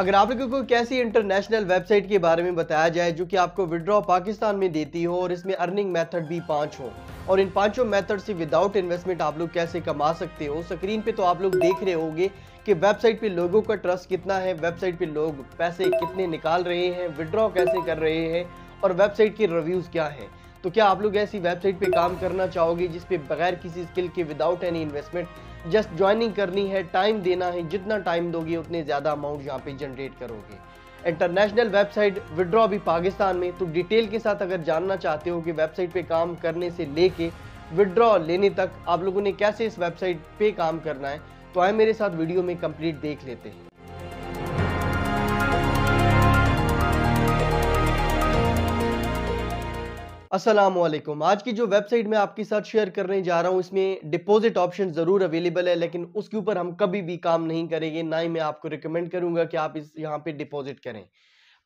अगर आप लोगों को कैसी इंटरनेशनल वेबसाइट के बारे में बताया जाए जो कि आपको विड्रॉ पाकिस्तान में देती हो और इसमें अर्निंग मेथड भी पांच हो और इन पांचों मेथड से विदाउट इन्वेस्टमेंट आप लोग कैसे कमा सकते हो स्क्रीन पे तो आप लोग देख रहे होंगे कि वेबसाइट पे लोगों का ट्रस्ट कितना है वेबसाइट पे लोग पैसे कितने निकाल रहे हैं विड्रॉ कैसे कर रहे हैं और वेबसाइट के रिव्यूज़ क्या हैं तो क्या आप लोग ऐसी वेबसाइट पे काम करना चाहोगे जिसपे बगैर किसी स्किल के without any investment just joining करनी है टाइम देना है जितना टाइम दोगे उतने ज़्यादा अमाउंट यहाँ पे जनरेट करोगे इंटरनेशनल वेबसाइट विड्रॉ भी पाकिस्तान में तो डिटेल के साथ अगर जानना चाहते हो कि वेबसाइट पे काम करने से लेके विड्रॉ लेने तक आप लोगों ने कैसे इस वेबसाइट पे काम करना है तो आए मेरे साथ वीडियो में कंप्लीट देख लेते हैं असलम आज की जो वेबसाइट मैं आपके साथ शेयर करने जा रहा हूँ इसमें डिपॉजिट ऑप्शन ज़रूर अवेलेबल है लेकिन उसके ऊपर हम कभी भी काम नहीं करेंगे ना ही मैं आपको रिकमेंड करूँगा कि आप इस यहाँ पे डिपॉजिट करें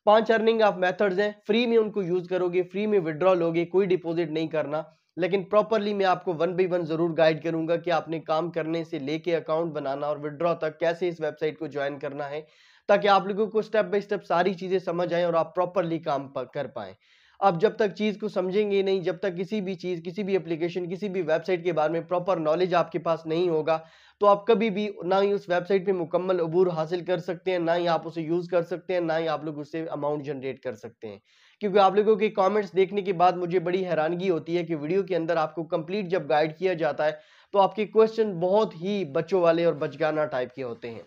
पांच अर्निंग ऑफ मेथड्स हैं फ्री में उनको यूज़ करोगे फ्री में विड्रॉ लोगे कोई डिपॉजिट नहीं करना लेकिन प्रॉपरली मैं आपको वन बाई वन ज़रूर गाइड करूँगा कि आपने काम करने से लेके अकाउंट बनाना और विड्रॉ तक कैसे इस वेबसाइट को ज्वाइन करना है ताकि आप लोगों को स्टेप बाई स्टेप सारी चीज़ें समझ आएँ और आप प्रॉपरली काम कर पाएँ आप जब तक चीज़ को समझेंगे नहीं जब तक किसी भी चीज़ किसी भी एप्लीकेशन किसी भी वेबसाइट के बारे में प्रॉपर नॉलेज आपके पास नहीं होगा तो आप कभी भी ना ही उस वेबसाइट पे मुकम्मल अबूर हासिल कर सकते हैं ना ही आप उसे यूज़ कर सकते हैं ना ही आप लोग उससे अमाउंट जनरेट कर सकते हैं क्योंकि आप लोगों के कॉमेंट्स देखने के बाद मुझे बड़ी हैरानगी होती है कि वीडियो के अंदर आपको कम्प्लीट जब गाइड किया जाता है तो आपके क्वेश्चन बहुत ही बच्चों वाले और बचगाना टाइप के होते हैं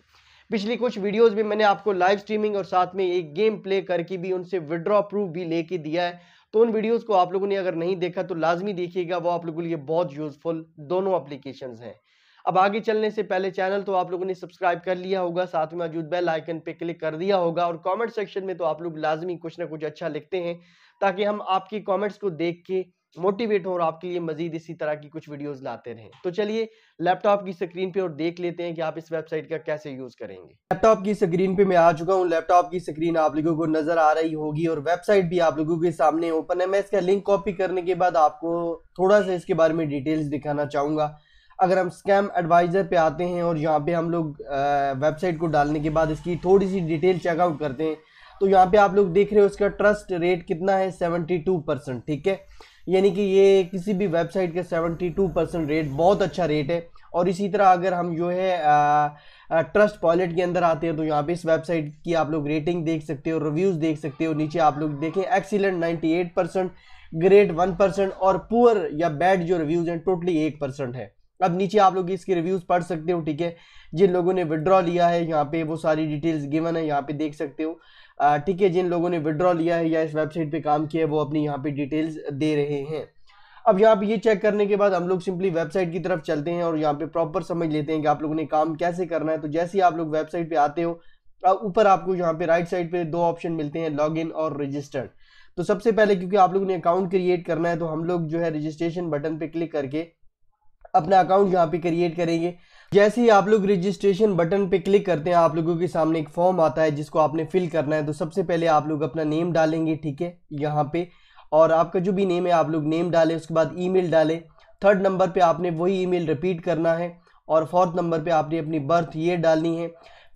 पिछली कुछ वीडियोस में मैंने आपको लाइव स्ट्रीमिंग और साथ में एक गेम प्ले करके भी उनसे विड्रॉ प्रूफ भी लेके दिया है तो उन वीडियोस को आप लोगों ने अगर नहीं देखा तो लाजमी देखिएगा वो आप लोगों के लिए बहुत यूजफुल दोनों अप्लीकेशन हैं अब आगे चलने से पहले चैनल तो आप लोगों ने सब्सक्राइब कर लिया होगा साथ में मौजूद बेल आइकन पे क्लिक कर दिया होगा और कमेंट सेक्शन में तो आप लोग लाजमी कुछ ना कुछ अच्छा लिखते हैं ताकि हम आपकी कमेंट्स को देख के मोटिवेट हो और आपके लिए मजीद इसी तरह की कुछ वीडियोस लाते रहें तो चलिए लैपटॉप की स्क्रीन पे और देख लेते हैं कि आप इस वेबसाइट का कैसे यूज करेंगे लैपटॉप की स्क्रीन पे मैं आ चुका हूँ लैपटॉप की स्क्रीन आप लोगों को नजर आ रही होगी और वेबसाइट भी आप लोगों के सामने ओपन है मैं इसका लिंक कॉपी करने के बाद आपको थोड़ा सा इसके बारे में डिटेल्स दिखाना चाहूंगा अगर हम स्कैम एडवाइज़र पे आते हैं और यहाँ पे हम लोग वेबसाइट को डालने के बाद इसकी थोड़ी सी डिटेल चेकआउट करते हैं तो यहाँ पे आप लोग देख रहे हो इसका ट्रस्ट रेट कितना है टू परसेंट ठीक है यानी कि ये किसी भी वेबसाइट के 72 परसेंट रेट बहुत अच्छा रेट है और इसी तरह अगर हम जो है ट्रस्ट पॉलेट के अंदर आते हैं तो यहाँ पे इस वेबसाइट की आप लोग रेटिंग देख सकते हो रिव्यूज़ देख सकते हो नीचे आप लोग देखें excellent 98 percent great one percent और पुअर या बैड जो रिव्यूज़ हैं टोटली एक परसेंट है अब नीचे आप लोग इसके रिव्यूज़ पढ़ सकते हो ठीक है जिन लोगों ने विड्रॉ लिया है यहाँ पे वो सारी डिटेल्स गिवन है यहाँ पे देख सकते हो ठीक है जिन लोगों ने विड्रॉ लिया है या इस वेबसाइट पे काम किया है वो अपनी यहाँ पे डिटेल्स दे रहे हैं अब यहाँ पे ये चेक करने के बाद हम लोग सिंपली वेबसाइट की तरफ चलते हैं और यहाँ पे प्रॉपर समझ लेते हैं कि आप लोगों ने काम कैसे करना है तो जैसे ही आप लोग वेबसाइट पे आते हो ऊपर आपको यहाँ पे राइट साइड पे दो ऑप्शन मिलते हैं इन और रजिस्टर्ड तो सबसे पहले क्योंकि आप लोगों ने अकाउंट क्रिएट करना है तो हम लोग जो है रजिस्ट्रेशन बटन पे क्लिक करके अपना अकाउंट यहाँ पे क्रिएट करेंगे जैसे ही आप लोग रजिस्ट्रेशन बटन पे क्लिक करते हैं आप लोगों के सामने एक फॉर्म आता है जिसको आपने फिल करना है तो सबसे पहले आप लोग अपना नेम डालेंगे ठीक है यहाँ पे और आपका जो भी नेम है आप लोग नेम डालें उसके बाद ईमेल डालें थर्ड नंबर पे आपने वही ईमेल रिपीट करना है और फोर्थ नंबर पे आपने अपनी बर्थ ईयर डालनी है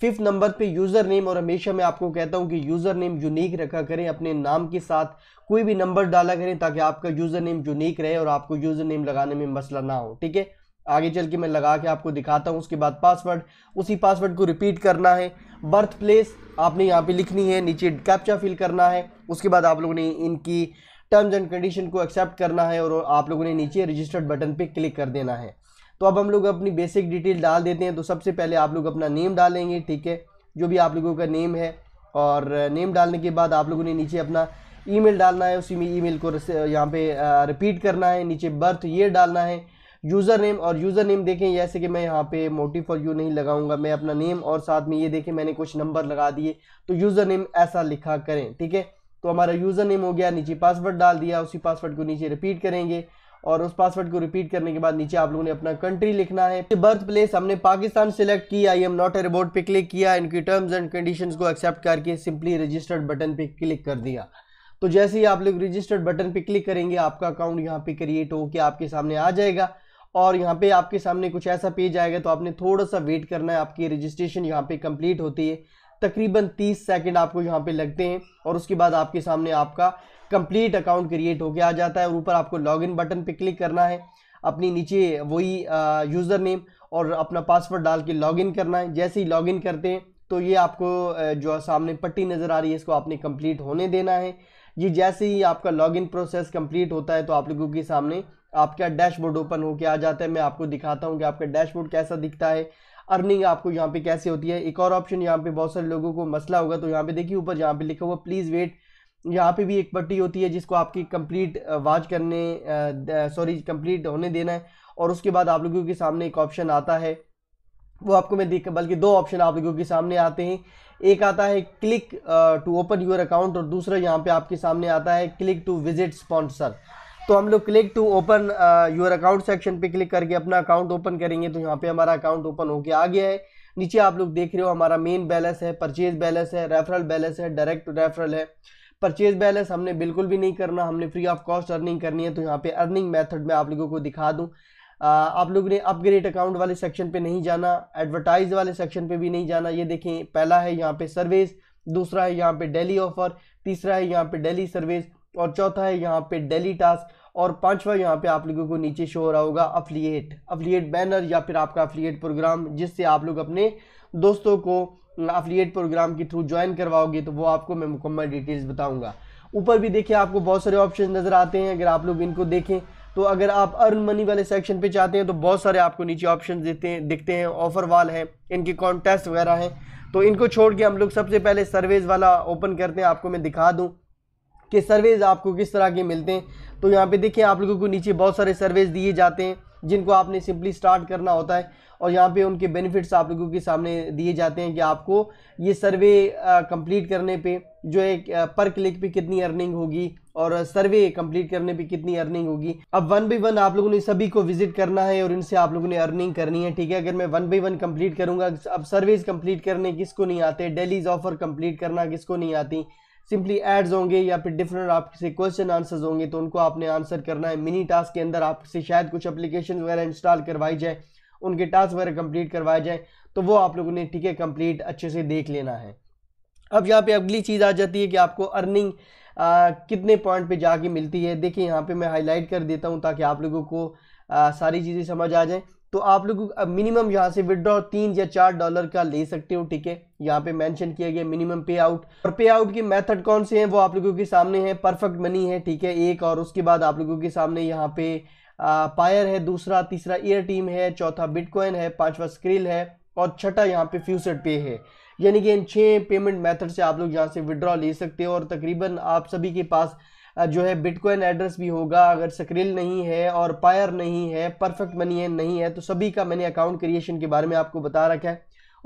फिफ्थ नंबर पे यूज़र नेम और हमेशा मैं आपको कहता हूँ कि यूज़र नेम यूनिक रखा करें अपने नाम के साथ कोई भी नंबर डाला करें ताकि आपका यूज़र नेम यूनिक रहे और आपको यूज़र नेम लगाने में मसला ना हो ठीक है आगे चल के मैं लगा के आपको दिखाता हूँ उसके बाद पासवर्ड उसी पासवर्ड को रिपीट करना है बर्थ प्लेस आपने यहाँ पे लिखनी है नीचे कैप्चा फिल करना है उसके बाद आप लोगों ने इनकी टर्म्स एंड कंडीशन को एक्सेप्ट करना है और आप लोगों ने नीचे रजिस्टर्ड बटन पे क्लिक कर देना है तो अब हम लोग अपनी बेसिक डिटेल डाल देते हैं तो सबसे पहले आप लोग अपना नेम डालेंगे ठीक है जो भी आप लोगों का नेम है और नेम डालने के बाद आप लोगों ने नीचे अपना ईमेल डालना है उसी में ईमेल को यहाँ पे रिपीट करना है नीचे बर्थ ये डालना है यूज़र नेम और यूज़र नेम देखें जैसे कि मैं यहाँ पे मोटिव फॉर यू नहीं लगाऊंगा मैं अपना नेम और साथ में ये देखें मैंने कुछ नंबर लगा दिए तो यूज़र नेम ऐसा लिखा करें ठीक है तो हमारा यूज़र नेम हो गया नीचे पासवर्ड डाल दिया उसी पासवर्ड को नीचे रिपीट करेंगे और उस पासवर्ड को रिपीट करने के बाद नीचे आप लोगों ने अपना कंट्री लिखना है बर्थ प्लेस हमने पाकिस्तान सेलेक्ट किया आई एम नॉट ए रिबोर्ट पे क्लिक किया इनकी टर्म्स एंड कंडीशन को एक्सेप्ट करके सिंपली रजिस्टर्ड बटन पे क्लिक कर दिया तो जैसे ही आप लोग रजिस्टर्ड बटन पे क्लिक करेंगे आपका अकाउंट यहाँ पे क्रिएट होकर आपके सामने आ जाएगा और यहाँ पे आपके सामने कुछ ऐसा पेज आएगा तो आपने थोड़ा सा वेट करना है आपकी रजिस्ट्रेशन यहाँ पे कंप्लीट होती है तकरीबन 30 सेकंड आपको यहाँ पे लगते हैं और उसके बाद आपके सामने आपका कंप्लीट अकाउंट क्रिएट होके आ जाता है और ऊपर आपको लॉगिन बटन पे क्लिक करना है अपनी नीचे वही यूज़र नेम और अपना पासवर्ड डाल के लॉगिन करना है जैसे ही लॉगिन करते हैं तो ये आपको जो सामने पट्टी नज़र आ रही है इसको आपने कम्प्लीट होने देना है ये जैसे ही आपका लॉगिन प्रोसेस कंप्लीट होता है तो आप लोगों के सामने आपका डैशबोर्ड ओपन होके आ जाता है मैं आपको दिखाता हूँ कि आपका डैशबोर्ड कैसा दिखता है अर्निंग आपको यहाँ पे कैसे होती है एक और ऑप्शन यहाँ पे बहुत सारे लोगों को मसला होगा तो यहाँ पे देखिए ऊपर यहाँ पे लिखा हुआ प्लीज़ वेट यहाँ पे भी एक पट्टी होती है जिसको आपकी कंप्लीट वाच करने सॉरी कंप्लीट होने देना है और उसके बाद आप लोगों के सामने एक ऑप्शन आता है वो आपको मैं देख बल्कि दो ऑप्शन आप लोगों के सामने आते हैं एक आता है click to open your account और दूसरा यहाँ पे आपके सामने आता है क्लिक टू विजिट स्पॉन्सर तो हम लोग click to open your account section पे क्लिक करके अपना अकाउंट ओपन करेंगे तो यहाँ पे हमारा अकाउंट ओपन होके आ गया है नीचे आप लोग देख रहे हो हमारा मेन बैलेंस है परचेज बैलेंस है रेफरल बैलेंस है डायरेक्ट रेफरल है परचेज बैलेंस हमने बिल्कुल भी नहीं करना हमने फ्री ऑफ कॉस्ट अर्निंग करनी है तो यहाँ पे अर्निंग मेथड में आप लोगों को दिखा दूँ आप लोग ने अपग्रेड अकाउंट वाले सेक्शन पे नहीं जाना एडवर्टाइज वाले सेक्शन पे भी नहीं जाना ये देखें पहला है यहाँ पे सर्विस दूसरा है यहाँ पे डेली ऑफर तीसरा है यहाँ पे डेली सर्विस और चौथा है यहाँ पे डेली टास्क और पांचवा यहाँ पे आप लोगों को नीचे शो हो रहा होगा अफिलिएट अफिलिएट बैनर या फिर आपका अफिलिएट प्रोग्राम जिससे आप लोग अपने दोस्तों को अफिलिएट प्रोग्राम के थ्रू ज्वाइन करवाओगे तो वो आपको मैं मुकम्मल डिटेल्स बताऊंगा ऊपर भी देखिए आपको बहुत सारे ऑप्शन नज़र आते हैं अगर आप लोग इनको देखें तो अगर आप अर्न मनी वाले सेक्शन पे चाहते हैं तो बहुत सारे आपको नीचे ऑप्शन देते हैं दिखते हैं ऑफर वाल है इनके कॉन्टेस्ट वगैरह हैं तो इनको छोड़ के हम लोग सबसे पहले सर्वेज वाला ओपन करते हैं आपको मैं दिखा दूँ कि सर्वेज आपको किस तरह के मिलते हैं तो यहाँ पे देखिए आप लोगों को नीचे बहुत सारे सर्वेज दिए जाते हैं जिनको आपने सिंपली स्टार्ट करना होता है और यहाँ पे उनके बेनिफिट्स आप लोगों के सामने दिए जाते हैं कि आपको ये सर्वे कंप्लीट करने पे जो है पर क्लिक पे कितनी अर्निंग होगी और सर्वे कंप्लीट करने पे कितनी अर्निंग होगी अब वन बाई वन आप लोगों ने सभी को विजिट करना है और इनसे आप लोगों ने अर्निंग करनी है ठीक है अगर मैं वन बाई वन कम्प्लीट करूँगा अब सर्वेज कम्प्लीट करने किसको नहीं आते डेलीज ऑफर कम्प्लीट करना किसको नहीं आती सिंपली एड्स होंगे या फिर डिफरेंट आपसे क्वेश्चन आंसर्स होंगे तो उनको आपने आंसर करना है मिनी टास्क के अंदर आपसे शायद कुछ अपलिकेशन वगैरह इंस्टॉल करवाई जाए उनके टास्क वगैरह कंप्लीट करवाए जाए तो वो आप लोगों ने ठीक है कंप्लीट अच्छे से देख लेना है अब यहाँ पे अगली चीज़ आ जाती है कि आपको अर्निंग आ, कितने पॉइंट पे जाके मिलती है देखिए यहाँ पे मैं हाईलाइट कर देता हूँ ताकि आप लोगों को आ, सारी चीज़ें समझ आ जाएँ तो आप लोग मिनिमम यहाँ से विदड्रॉ तीन या चार डॉलर का ले सकते हो ठीक है यहाँ पे मेंशन किया गया मिनिमम पे आउट और पे आउट के मेथड कौन से हैं वो आप लोगों के सामने है परफेक्ट मनी है ठीक है एक और उसके बाद आप लोगों के सामने यहाँ पे आ, पायर है दूसरा तीसरा एयर टीम है चौथा बिटकॉइन है पांचवा स्क्रिल है और छठा यहाँ पे फ्यूचर पे है यानी कि इन छः पेमेंट मेथड से आप लोग यहाँ से विदड्रॉ ले सकते हो और तकरीबन आप सभी के पास जो है बिटकॉइन एड्रेस भी होगा अगर सक्रिल नहीं है और पायर नहीं है परफेक्ट मनी है नहीं है तो सभी का मैंने अकाउंट क्रिएशन के बारे में आपको बता रखा है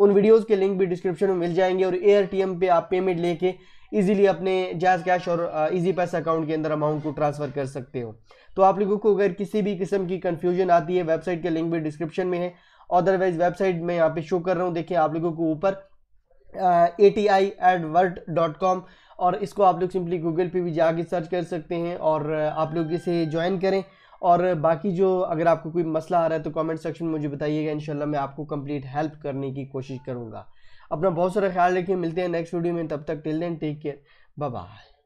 उन वीडियोस के लिंक भी डिस्क्रिप्शन में मिल जाएंगे और एयरटीएम पे आप पेमेंट लेके इजीली अपने जैज कैश और इजी पैसा अकाउंट के अंदर अमाउंट को ट्रांसफ़र कर सकते हो तो आप लोगों को अगर किसी भी किस्म की कन्फ्यूजन आती है वेबसाइट के लिंक भी डिस्क्रिप्शन में है अदरवाइज वेबसाइट में यहाँ पे शो कर रहा हूँ देखिए आप लोगों को ऊपर A T I advert dot com और इसको आप लोग सिंपली गूगल पे भी जाके सर्च कर सकते हैं और आप लोग इसे ज्वाइन करें और बाकी जो अगर आपको कोई मसला आ रहा है तो कमेंट सेक्शन में मुझे बताइएगा इनशाला मैं आपको कंप्लीट हेल्प करने की कोशिश करूँगा अपना बहुत सारा ख्याल रखिए मिलते हैं नेक्स्ट वीडियो में तब तक till then take care bye